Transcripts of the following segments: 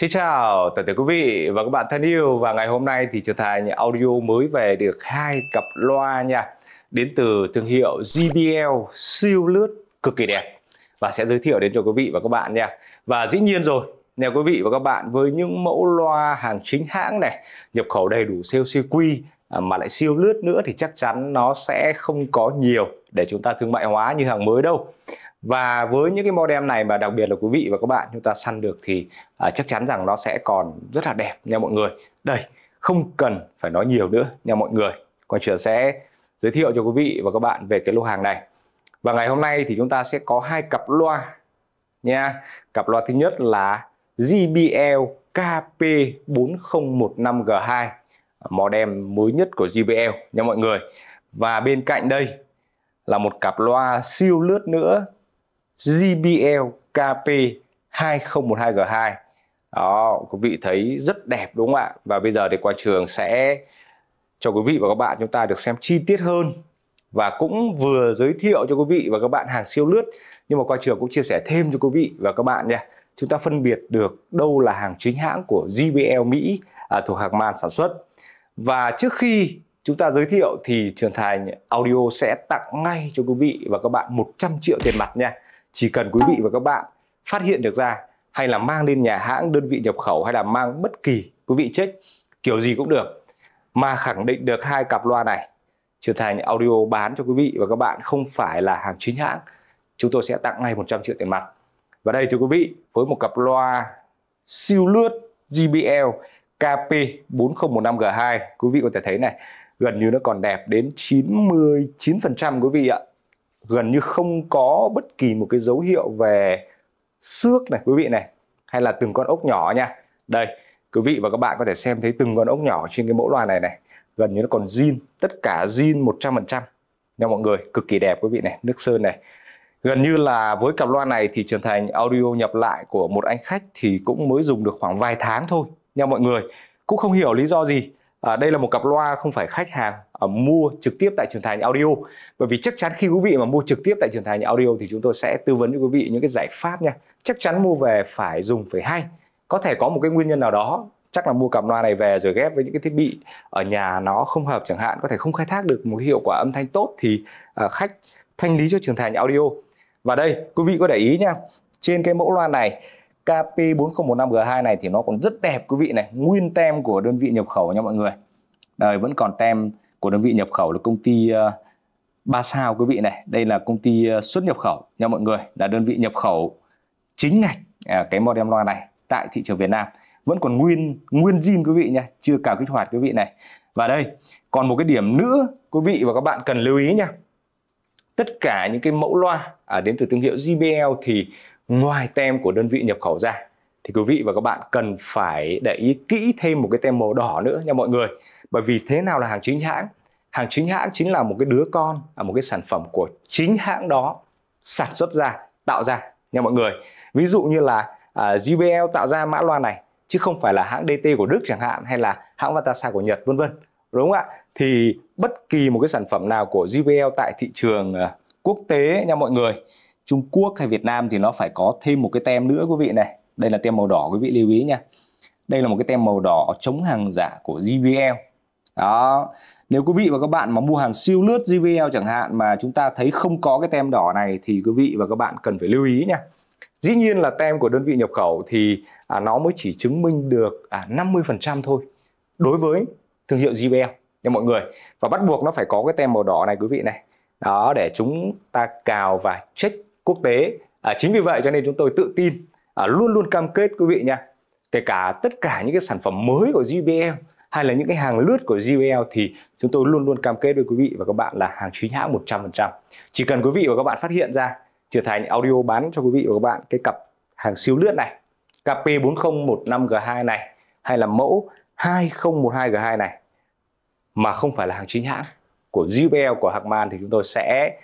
Xin chào tất cả quý vị và các bạn thân yêu và ngày hôm nay thì Trường Thành audio mới về được hai cặp loa nha đến từ thương hiệu JBL siêu lướt cực kỳ đẹp và sẽ giới thiệu đến cho quý vị và các bạn nha và dĩ nhiên rồi nè quý vị và các bạn với những mẫu loa hàng chính hãng này nhập khẩu đầy đủ siêu siêu quy mà lại siêu lướt nữa thì chắc chắn nó sẽ không có nhiều để chúng ta thương mại hóa như hàng mới đâu và với những cái modem này mà đặc biệt là quý vị và các bạn chúng ta săn được thì à, chắc chắn rằng nó sẽ còn rất là đẹp nha mọi người đây không cần phải nói nhiều nữa nha mọi người còn chuyện sẽ giới thiệu cho quý vị và các bạn về cái lô hàng này và ngày hôm nay thì chúng ta sẽ có hai cặp loa nha cặp loa thứ nhất là JBL KP4015G2 modem mới nhất của JBL nha mọi người và bên cạnh đây là một cặp loa siêu lướt nữa JBL KP 2012G2 đó quý vị thấy rất đẹp đúng không ạ và bây giờ thì qua trường sẽ cho quý vị và các bạn chúng ta được xem chi tiết hơn và cũng vừa giới thiệu cho quý vị và các bạn hàng siêu lướt nhưng mà qua trường cũng chia sẻ thêm cho quý vị và các bạn nha chúng ta phân biệt được đâu là hàng chính hãng của JBL Mỹ à, thuộc hàng man sản xuất và trước khi chúng ta giới thiệu thì Trường Thành Audio sẽ tặng ngay cho quý vị và các bạn 100 triệu tiền mặt nha chỉ cần quý vị và các bạn phát hiện được ra hay là mang lên nhà hãng đơn vị nhập khẩu hay là mang bất kỳ quý vị check kiểu gì cũng được mà khẳng định được hai cặp loa này trở thành audio bán cho quý vị và các bạn không phải là hàng chính hãng chúng tôi sẽ tặng ngay 100 triệu tiền mặt và đây thưa quý vị với một cặp loa siêu lướt JBL KP4015G2 quý vị có thể thấy này gần như nó còn đẹp đến 99% quý vị ạ gần như không có bất kỳ một cái dấu hiệu về xước này quý vị này hay là từng con ốc nhỏ nha đây quý vị và các bạn có thể xem thấy từng con ốc nhỏ trên cái mẫu loài này này gần như nó còn zin tất cả zin 100% nha mọi người cực kỳ đẹp quý vị này nước sơn này gần như là với cặp loa này thì trưởng thành audio nhập lại của một anh khách thì cũng mới dùng được khoảng vài tháng thôi nha mọi người cũng không hiểu lý do gì À, đây là một cặp loa không phải khách hàng à, mua trực tiếp tại trường thành audio bởi vì chắc chắn khi quý vị mà mua trực tiếp tại trường thành audio thì chúng tôi sẽ tư vấn cho quý vị những cái giải pháp nha chắc chắn mua về phải dùng phải hay có thể có một cái nguyên nhân nào đó chắc là mua cặp loa này về rồi ghép với những cái thiết bị ở nhà nó không hợp chẳng hạn có thể không khai thác được một cái hiệu quả âm thanh tốt thì à, khách thanh lý cho trường thành audio và đây quý vị có để ý nha trên cái mẫu loa này KP4015G2 này thì nó còn rất đẹp quý vị này Nguyên tem của đơn vị nhập khẩu nha mọi người Đây vẫn còn tem của đơn vị nhập khẩu là công ty uh, ờ, 3 sao quý vị này Đây là công ty uh, xuất nhập khẩu nha mọi người Là đơn vị nhập khẩu chính ngạch à, cái model loa này tại thị trường Việt Nam Vẫn còn nguyên nguyên zin quý vị nha Chưa cả kích hoạt quý vị này Và đây còn một cái điểm nữa quý vị và các bạn cần lưu ý nha Tất cả những cái mẫu loa à, đến từ thương hiệu JBL thì ngoài tem của đơn vị nhập khẩu ra thì quý vị và các bạn cần phải để ý kỹ thêm một cái tem màu đỏ nữa nha mọi người bởi vì thế nào là hàng chính hãng hàng chính hãng chính là một cái đứa con là một cái sản phẩm của chính hãng đó sản xuất ra tạo ra nha mọi người ví dụ như là à, JBL tạo ra mã loa này chứ không phải là hãng DT của Đức chẳng hạn hay là hãng Vatasa của Nhật vân vân đúng không ạ thì bất kỳ một cái sản phẩm nào của JBL tại thị trường à, quốc tế nha mọi người Trung Quốc hay Việt Nam thì nó phải có thêm một cái tem nữa quý vị này đây là tem màu đỏ quý vị lưu ý nha đây là một cái tem màu đỏ chống hàng giả của JBL đó nếu quý vị và các bạn mà mua hàng siêu lướt JBL chẳng hạn mà chúng ta thấy không có cái tem đỏ này thì quý vị và các bạn cần phải lưu ý nha dĩ nhiên là tem của đơn vị nhập khẩu thì à, nó mới chỉ chứng minh được à, 50% thôi đối với thương hiệu JBL nha mọi người và bắt buộc nó phải có cái tem màu đỏ này quý vị này đó để chúng ta cào và check quốc tế à, chính vì vậy cho nên chúng tôi tự tin à, luôn luôn cam kết quý vị nha kể cả tất cả những cái sản phẩm mới của JBL hay là những cái hàng lướt của JBL thì chúng tôi luôn luôn cam kết với quý vị và các bạn là hàng chính hãng 100%. Chỉ cần quý vị và các bạn phát hiện ra trở thành audio bán cho quý vị và các bạn cái cặp hàng siêu lướt này, cặp P4015G2 này hay là mẫu 2012G2 này mà không phải là hàng chính hãng của JBL của Hạc Man thì chúng tôi sẽ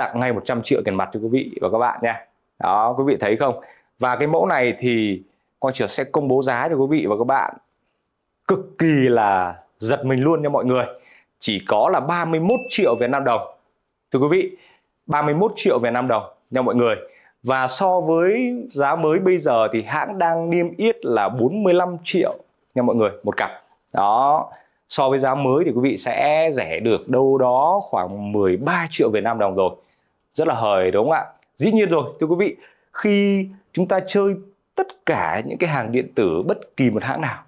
tặng ngay 100 triệu tiền mặt cho quý vị và các bạn nha đó quý vị thấy không và cái mẫu này thì con trượt sẽ công bố giá cho quý vị và các bạn cực kỳ là giật mình luôn nha mọi người chỉ có là 31 triệu Việt Nam đồng thưa quý vị 31 triệu Việt Nam đồng nha mọi người và so với giá mới bây giờ thì hãng đang niêm yết là 45 triệu nha mọi người một cặp đó so với giá mới thì quý vị sẽ rẻ được đâu đó khoảng 13 triệu Việt Nam đồng rồi rất là hời đúng không ạ dĩ nhiên rồi thưa quý vị khi chúng ta chơi tất cả những cái hàng điện tử bất kỳ một hãng nào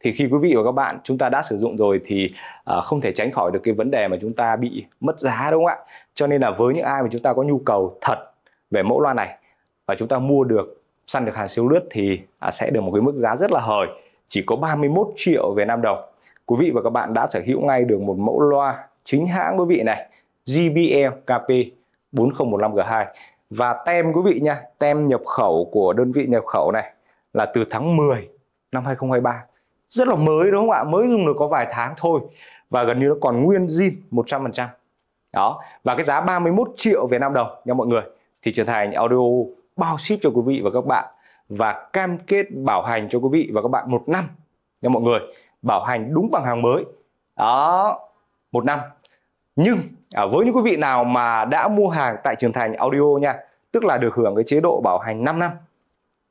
thì khi quý vị và các bạn chúng ta đã sử dụng rồi thì uh, không thể tránh khỏi được cái vấn đề mà chúng ta bị mất giá đúng không ạ cho nên là với những ai mà chúng ta có nhu cầu thật về mẫu loa này và chúng ta mua được săn được hàng siêu lướt thì uh, sẽ được một cái mức giá rất là hời chỉ có 31 triệu Việt Nam đồng quý vị và các bạn đã sở hữu ngay được một mẫu loa chính hãng quý vị này JBL KP 4015G2 và tem quý vị nha tem nhập khẩu của đơn vị nhập khẩu này là từ tháng 10 năm 2023 rất là mới đúng không ạ mới dùng được có vài tháng thôi và gần như nó còn nguyên zin 100% đó và cái giá 31 triệu Việt Nam đồng nha mọi người thì Trần Thành Audio bao ship cho quý vị và các bạn và cam kết bảo hành cho quý vị và các bạn một năm nha mọi người bảo hành đúng bằng hàng mới đó một năm nhưng à, với những quý vị nào mà đã mua hàng tại trường thành audio nha tức là được hưởng cái chế độ bảo hành 5 năm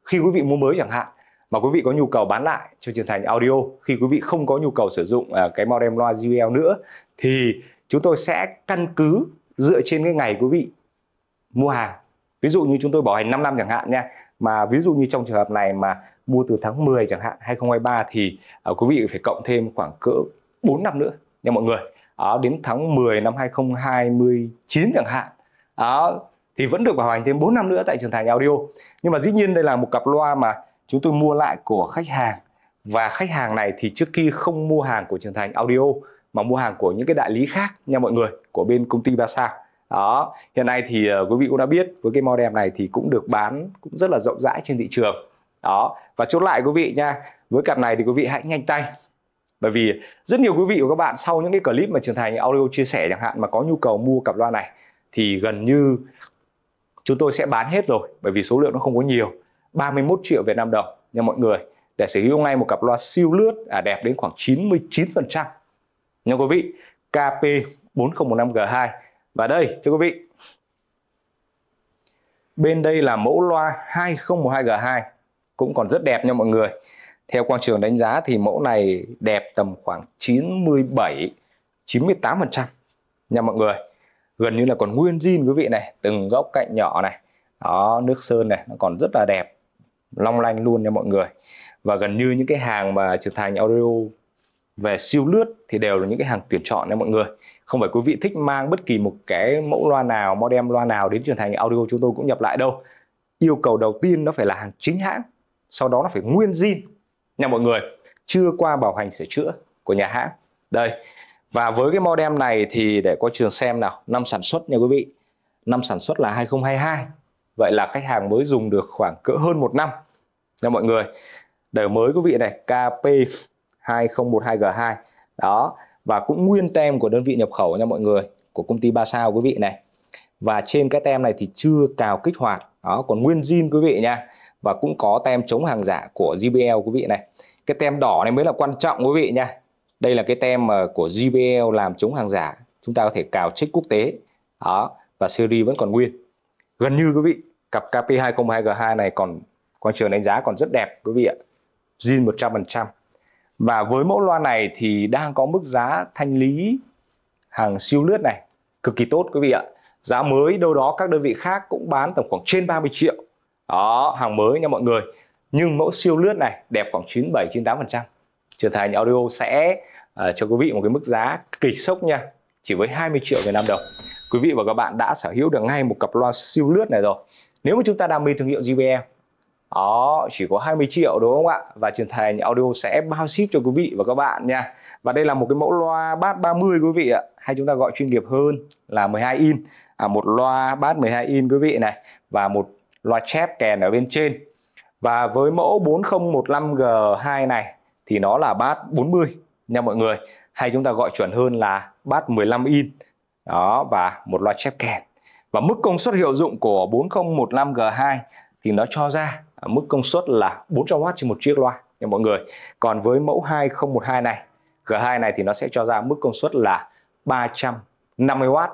khi quý vị mua mới chẳng hạn mà quý vị có nhu cầu bán lại cho trường thành audio khi quý vị không có nhu cầu sử dụng à, cái modem loa JBL nữa thì chúng tôi sẽ căn cứ dựa trên cái ngày quý vị mua hàng ví dụ như chúng tôi bảo hành 5 năm chẳng hạn nha mà ví dụ như trong trường hợp này mà mua từ tháng 10 chẳng hạn 2023 thì uh, quý vị phải cộng thêm khoảng cỡ 4 năm nữa nha mọi người à, đến tháng 10 năm 2029 chẳng hạn đó ờ, thì vẫn được bảo hành thêm 4 năm nữa tại trường thành audio nhưng mà dĩ nhiên đây là một cặp loa mà chúng tôi mua lại của khách hàng và khách hàng này thì trước khi không mua hàng của trường thành audio mà mua hàng của những cái đại lý khác nha mọi người của bên công ty ba sao đó hiện nay thì uh, quý vị cũng đã biết với cái model này thì cũng được bán cũng rất là rộng rãi trên thị trường đó và chốt lại quý vị nha với cặp này thì quý vị hãy nhanh tay bởi vì rất nhiều quý vị và các bạn sau những cái clip mà trường thành audio chia sẻ chẳng hạn mà có nhu cầu mua cặp loa này thì gần như chúng tôi sẽ bán hết rồi bởi vì số lượng nó không có nhiều 31 triệu Việt Nam đồng nha mọi người để sở hữu ngay một cặp loa siêu lướt à, đẹp đến khoảng 99% nha quý vị KP4015G2 và đây thưa quý vị bên đây là mẫu loa 2012G2 cũng còn rất đẹp nha mọi người theo Quang Trường đánh giá thì mẫu này đẹp tầm khoảng 97 98% nha mọi người. Gần như là còn nguyên zin quý vị này, từng góc cạnh nhỏ này. Đó, nước sơn này nó còn rất là đẹp, long lanh luôn nha mọi người. Và gần như những cái hàng mà trưởng thành audio về siêu lướt thì đều là những cái hàng tuyển chọn nha mọi người không phải quý vị thích mang bất kỳ một cái mẫu loa nào modem loa nào đến trường thành audio chúng tôi cũng nhập lại đâu yêu cầu đầu tiên nó phải là hàng chính hãng sau đó nó phải nguyên zin nha mọi người chưa qua bảo hành sửa chữa của nhà hãng đây và với cái modem này thì để có trường xem nào năm sản xuất nha quý vị năm sản xuất là 2022 vậy là khách hàng mới dùng được khoảng cỡ hơn một năm nha mọi người đời mới quý vị này KP 2012G2 đó và cũng nguyên tem của đơn vị nhập khẩu nha mọi người của công ty Ba Sao quý vị này và trên cái tem này thì chưa cào kích hoạt đó còn nguyên zin quý vị nha và cũng có tem chống hàng giả của JBL quý vị này cái tem đỏ này mới là quan trọng quý vị nha đây là cái tem của JBL làm chống hàng giả chúng ta có thể cào trích quốc tế đó và series vẫn còn nguyên gần như quý vị cặp KP202G2 này còn quan trường đánh giá còn rất đẹp quý vị ạ zin 100% và với mẫu loa này thì đang có mức giá thanh lý hàng siêu lướt này cực kỳ tốt quý vị ạ giá mới đâu đó các đơn vị khác cũng bán tầm khoảng trên 30 triệu đó hàng mới nha mọi người nhưng mẫu siêu lướt này đẹp khoảng 97 98% trở thành audio sẽ uh, cho quý vị một cái mức giá kỳ sốc nha chỉ với 20 triệu Việt Nam đồng quý vị và các bạn đã sở hữu được ngay một cặp loa siêu lướt này rồi nếu mà chúng ta đam mê thương hiệu JBL đó chỉ có 20 triệu đúng không ạ và truyền thành audio sẽ bao ship cho quý vị và các bạn nha và đây là một cái mẫu loa bass 30 quý vị ạ hay chúng ta gọi chuyên nghiệp hơn là 12 in à, một loa bass 12 in quý vị này và một loa chép kèn ở bên trên và với mẫu 4015G2 này thì nó là bát 40 nha mọi người hay chúng ta gọi chuẩn hơn là bát 15 in đó và một loa chép kèn và mức công suất hiệu dụng của 4015G2 thì nó cho ra mức công suất là 400W trên một chiếc loa nha mọi người còn với mẫu 2012 này G2 này thì nó sẽ cho ra mức công suất là 350W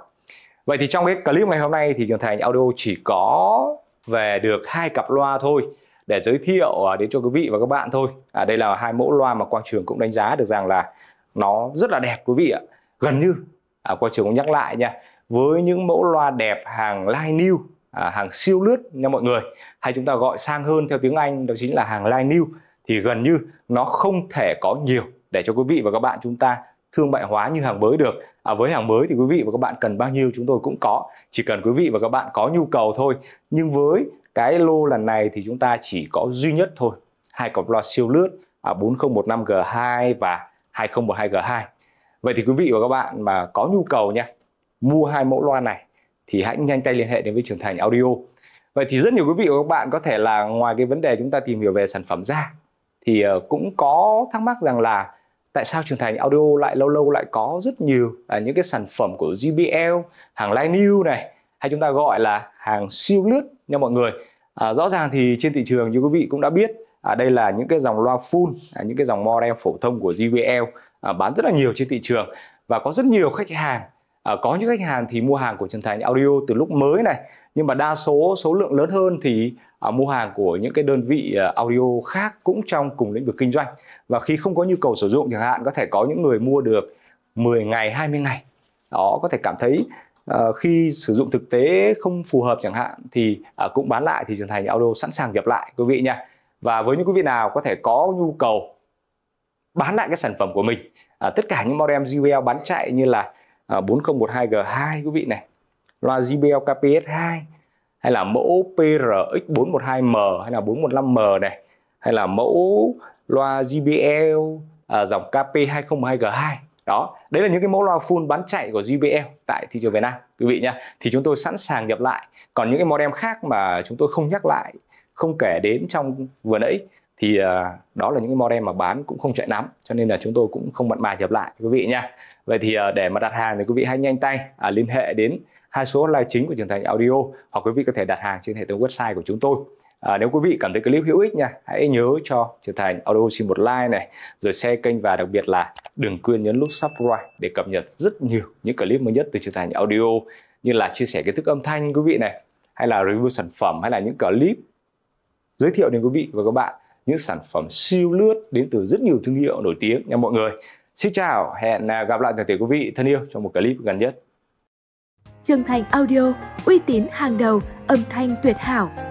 Vậy thì trong cái clip ngày hôm nay thì Trường Thành Audio chỉ có về được hai cặp loa thôi để giới thiệu à, đến cho quý vị và các bạn thôi à, đây là hai mẫu loa mà quang trường cũng đánh giá được rằng là nó rất là đẹp quý vị ạ gần như à, quang trường cũng nhắc lại nha với những mẫu loa đẹp hàng line new à, hàng siêu lướt nha mọi người hay chúng ta gọi sang hơn theo tiếng anh đó chính là hàng line new thì gần như nó không thể có nhiều để cho quý vị và các bạn chúng ta thương mại hóa như hàng mới được à, với hàng mới thì quý vị và các bạn cần bao nhiêu chúng tôi cũng có chỉ cần quý vị và các bạn có nhu cầu thôi nhưng với cái lô lần này thì chúng ta chỉ có duy nhất thôi hai cặp loa siêu lướt à, 4015G2 và 2012G2 vậy thì quý vị và các bạn mà có nhu cầu nha mua hai mẫu loa này thì hãy nhanh tay liên hệ đến với trưởng thành audio vậy thì rất nhiều quý vị và các bạn có thể là ngoài cái vấn đề chúng ta tìm hiểu về sản phẩm ra thì ờ, cũng có thắc mắc rằng là tại sao trường thành audio lại lâu lâu lại có rất nhiều là những cái sản phẩm của JBL hàng line new này hay chúng ta gọi là hàng siêu lướt nha mọi người à, rõ ràng thì trên thị trường như quý vị cũng đã biết à, đây là những cái dòng loa full à, những cái dòng model phổ thông của JBL à, bán rất là nhiều trên thị trường và có rất nhiều khách hàng À, có những khách hàng thì mua hàng của Trần Thành Audio từ lúc mới này nhưng mà đa số số lượng lớn hơn thì à, mua hàng của những cái đơn vị à, audio khác cũng trong cùng lĩnh vực kinh doanh và khi không có nhu cầu sử dụng chẳng hạn có thể có những người mua được 10 ngày 20 ngày đó có thể cảm thấy à, khi sử dụng thực tế không phù hợp chẳng hạn thì à, cũng bán lại thì Trần Thành Audio sẵn sàng nhập lại quý vị nha và với những quý vị nào có thể có nhu cầu bán lại cái sản phẩm của mình à, tất cả những model GVL bán chạy như là 4012G2 à, quý vị này loa JBL KPS2 hay là mẫu PRX412M hay là 415M này hay là mẫu loa JBL à, dòng KP202G2 đó đấy là những cái mẫu loa full bán chạy của JBL tại thị trường Việt Nam quý vị nhá thì chúng tôi sẵn sàng nhập lại còn những cái model khác mà chúng tôi không nhắc lại không kể đến trong vừa nãy thì à, đó là những cái model mà bán cũng không chạy lắm cho nên là chúng tôi cũng không mặn mà nhập lại quý vị nha Vậy thì à, để mà đặt hàng thì quý vị hãy nhanh tay à, liên hệ đến hai số hotline chính của Trường Thành Audio hoặc quý vị có thể đặt hàng trên hệ thống website của chúng tôi. À, nếu quý vị cảm thấy clip hữu ích nha, hãy nhớ cho Trường Thành Audio xin một like này, rồi share kênh và đặc biệt là đừng quên nhấn nút subscribe để cập nhật rất nhiều những clip mới nhất từ Trường Thành Audio như là chia sẻ kiến thức âm thanh quý vị này, hay là review sản phẩm hay là những clip giới thiệu đến quý vị và các bạn những sản phẩm siêu lướt đến từ rất nhiều thương hiệu nổi tiếng nha mọi người. Xin chào, hẹn à, gặp lại toàn thể quý vị thân yêu trong một clip gần nhất. Trường Thành Audio, uy tín hàng đầu, âm thanh tuyệt hảo,